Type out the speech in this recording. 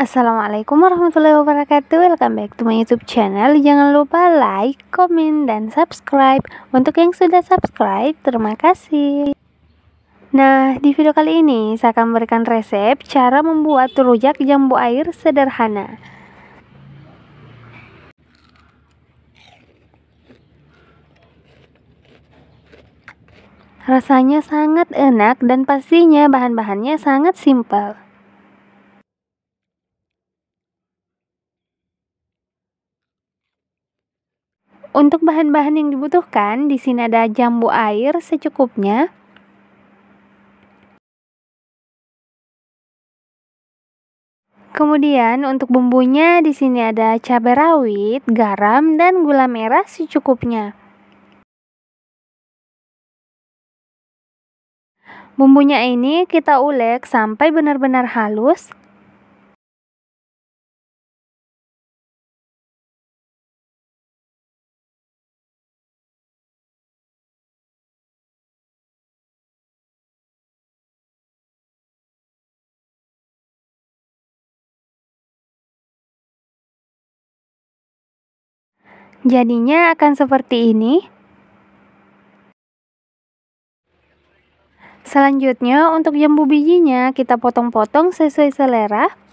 Assalamualaikum warahmatullahi wabarakatuh Welcome back to my youtube channel Jangan lupa like, comment, dan subscribe Untuk yang sudah subscribe, terima kasih Nah, di video kali ini saya akan memberikan resep Cara membuat rujak jambu air sederhana Rasanya sangat enak dan pastinya bahan-bahannya sangat simple Untuk bahan-bahan yang dibutuhkan, di sini ada jambu air secukupnya. Kemudian untuk bumbunya di sini ada cabai rawit, garam dan gula merah secukupnya. Bumbunya ini kita ulek sampai benar-benar halus Jadinya akan seperti ini. Selanjutnya untuk jambu bijinya kita potong-potong sesuai selera.